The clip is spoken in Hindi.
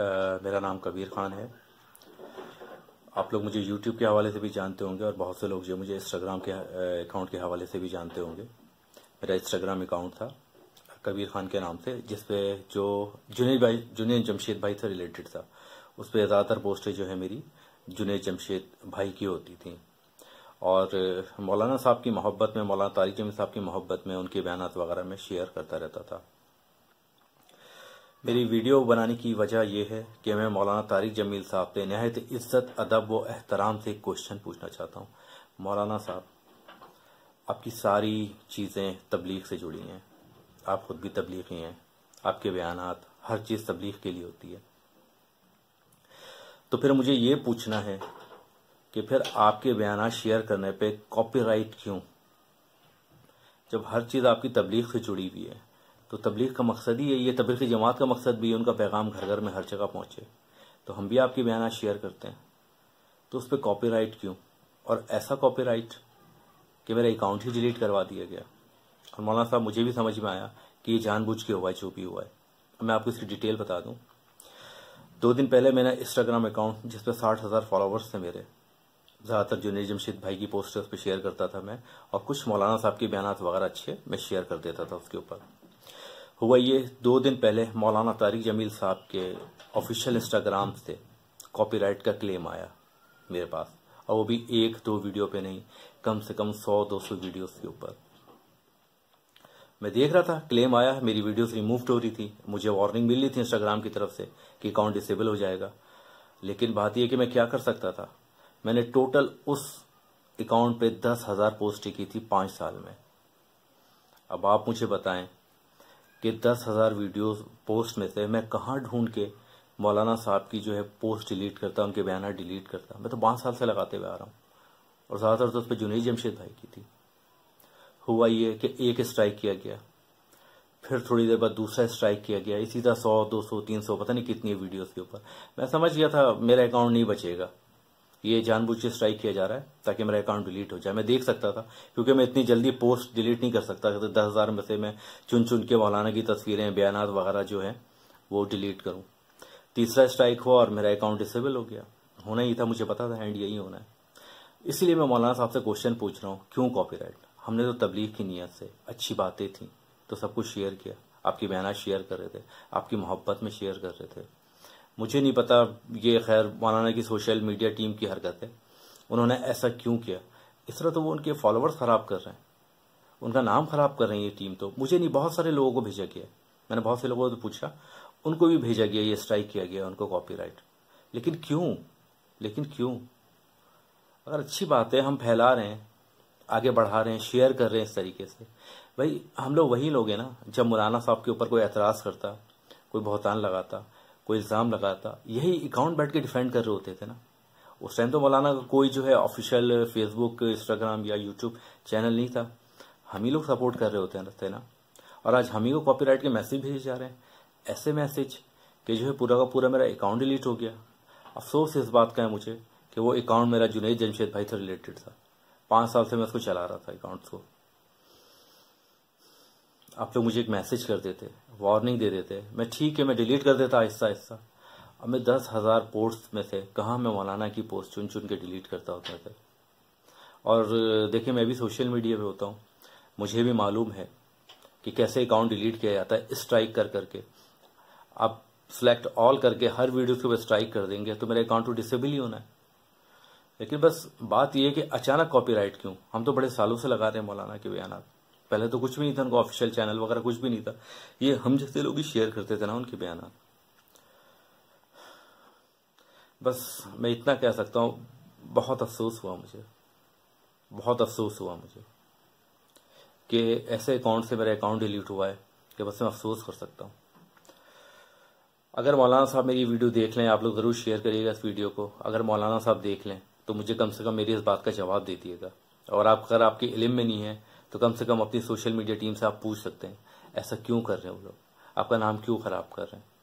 मेरा नाम कबीर खान है आप लोग मुझे यूट्यूब के हवाले से भी जानते होंगे और बहुत से लोग जो मुझे इंस्टाग्राम के अकाउंट के हवाले से भी जानते होंगे मेरा इंस्टाग्राम अकाउंट था कबीर खान के नाम से जिसपे जो जुनेद भाई जुनेद जमशेद भाई से रिलेटेड था उस पर ज़्यादातर पोस्टें जो है मेरी जुनेद जमशेद भाई की होती थी और मौलाना साहब की मोहब्बत में मौलाना तारिक जमी साहब की मोहब्बत में उनके बयान वगैरह में शेयर करता रहता था मेरी वीडियो बनाने की वजह यह है कि मैं मौलाना तारिक जमील साहब से नहायत इज्जत अदब व एहतराम से क्वेश्चन पूछना चाहता हूँ मौलाना साहब आपकी सारी चीज़ें तबलीग से जुड़ी हैं आप खुद भी तबलीगी हैं आपके बयान हर चीज़ तबलीग के लिए होती है तो फिर मुझे ये पूछना है कि फिर आपके बयान शेयर करने पे कॉपीराइट क्यों जब हर चीज़ आपकी तबलीग से जुड़ी हुई है तो तबलीग का मकसद ही है ये तबलीगी जमात का मकसद भी है उनका पैगाम घर घर में हर जगह पहुँचे तो हम भी आपके बयान शेयर करते हैं तो उस पर कॉपीराइट क्यों और ऐसा राइट कि मेरा अकाउंट ही डिलीट करवा दिया गया और मौलाना साहब मुझे भी समझ में आया कि ये जानबूझ के हुआ है जो भी हुआ है मैं आपको इसकी डिटेल बता दूँ दो दिन पहले मैंने इंस्टाग्राम अकाउंट जिस पर साठ हज़ार फॉलोवर्स थे मेरे ज़्यादातर जुनेद जमशेद भाई की पोस्टर्स पे शेयर करता था मैं और कुछ मौलाना साहब के बयान वगैरह अच्छे मैं शेयर कर देता था उसके ऊपर हुआ ये दो दिन पहले मौलाना तारिक जमील साहब के ऑफिशियल इंस्टाग्राम से कॉपीराइट का क्लेम आया मेरे पास और वो भी एक दो वीडियो पे नहीं कम से कम सौ दो सौ वीडियोज के ऊपर मैं देख रहा था क्लेम आया मेरी वीडियोस रिमूव्ड हो रही थी मुझे वार्निंग मिल रही थी इंस्टाग्राम की तरफ से कि अकाउंट डिसेबल हो जाएगा लेकिन बात यह कि मैं क्या कर सकता था मैंने टोटल उस अकाउंट पे दस हजार पोस्ट की थी पांच साल में अब आप मुझे बताएं कि दस हज़ार वीडियो पोस्ट में से मैं कहाँ ढूंढ के मौलाना साहब की जो है पोस्ट डिलीट करता उनके बैनर डिलीट करता मैं तो पाँच साल से लगाते हुए आ रहा हूँ और ज़्यादातर तो उस पर जुनेद जमशेद भाई की थी हुआ ये कि एक स्ट्राइक किया गया फिर थोड़ी देर बाद दूसरा स्ट्राइक किया गया इसी तरह सौ दो सौ तीन सौ पता नहीं कितनी वीडियोस के ऊपर मैं समझ गया था मेरा अकाउंट नहीं बचेगा ये जानबूझ के स्ट्राइक किया जा रहा है ताकि मेरा अकाउंट डिलीट हो जाए मैं देख सकता था क्योंकि मैं इतनी जल्दी पोस्ट डिलीट नहीं कर सकता तो दस हज़ार में से मैं चुन चुन के मौलाना की तस्वीरें बयान वगैरह जो है वो डिलीट करूँ तीसरा स्ट्राइक हुआ और मेरा अकाउंट डिसेबल हो गया होना ही था मुझे पता था एंड यही होना है इसलिए मैं मौलाना साहब से क्वेश्चन पूछ रहा हूँ क्यों कॉपी हमने तो तबलीग की नीयत से अच्छी बातें थी तो सब कुछ शेयर किया आपकी बयाना शेयर कर रहे थे आपकी मोहब्बत में शेयर कर रहे थे मुझे नहीं पता ये खैर मौलाना की सोशल मीडिया टीम की हरकत है उन्होंने ऐसा क्यों किया इस तरह तो वो उनके फॉलोअर्स ख़राब कर रहे हैं उनका नाम ख़राब कर रही है ये टीम तो मुझे नहीं बहुत सारे लोगों को भेजा गया मैंने बहुत से लोगों से पूछा उनको भी भेजा गया ये स्ट्राइक किया गया उनको कॉपीराइट लेकिन क्यों लेकिन क्यों अगर अच्छी बात है हम फैला रहे हैं आगे बढ़ा रहे हैं शेयर कर रहे हैं इस तरीके से भाई हम लोग वही लोग हैं ना जब मौलाना साहब के ऊपर कोई एतराज़ करता कोई बहुतान लगाता कोई इल्ज़ाम लगाता यही अकाउंट बैठ के डिफेंड कर रहे होते थे ना उस टाइम तो मौलाना का कोई जो है ऑफिशियल फेसबुक इंस्टाग्राम या यूट्यूब चैनल नहीं था हम ही लोग सपोर्ट कर रहे होते थे ना और आज हम ही को कॉपीराइट के मैसेज भेजे जा रहे हैं ऐसे मैसेज कि जो है पूरा का पूरा मेरा अकाउंट डिलीट हो गया अफसोस इस बात का है मुझे कि वो अकाउंट मेरा जुनेद जमशेद भाई से रिलेटेड था पाँच साल से मैं उसको चला रहा था अकाउंट को आप लोग तो मुझे एक मैसेज कर देते वार्निंग दे देते मैं ठीक है मैं डिलीट कर देता आहिस्ता आहिस्ता अब मैं दस हज़ार पोस्ट में से कहाँ मैं मौलाना की पोस्ट चुन चुन के डिलीट करता होता था और देखिए मैं भी सोशल मीडिया पे होता हूँ मुझे भी मालूम है कि कैसे अकाउंट डिलीट किया जाता है स्ट्राइक कर करके आप सेलेक्ट ऑल करके हर वीडियो के ऊपर स्ट्राइक कर देंगे तो मेरा अकाउंट तो डिसेबल ही होना है लेकिन बस बात यह है कि अचानक कॉपीराइट क्यों हम तो बड़े सालों से लगा रहे हैं मौलाना के बयान पहले तो कुछ भी नहीं था उनका ऑफिशियल चैनल वगैरह कुछ भी नहीं था ये हम जैसे लोग ही शेयर करते थे ना उनके बयान बस मैं इतना कह सकता हूँ बहुत अफसोस हुआ मुझे बहुत अफसोस हुआ मुझे कि ऐसे अकाउंट से मेरा अकाउंट डिलीट हुआ है कि बस मैं अफसोस कर सकता हूँ अगर मौलाना साहब मेरी वीडियो देख लें आप लोग ज़रूर शेयर करिएगा इस वीडियो को अगर मौलाना साहब देख लें तो मुझे कम से कम मेरी इस बात का जवाब दे दिएगा और आप अगर आपके इलम में नहीं है तो कम से कम अपनी सोशल मीडिया टीम से आप पूछ सकते हैं ऐसा क्यों कर रहे हैं वो लोग आपका नाम क्यों खराब कर रहे हैं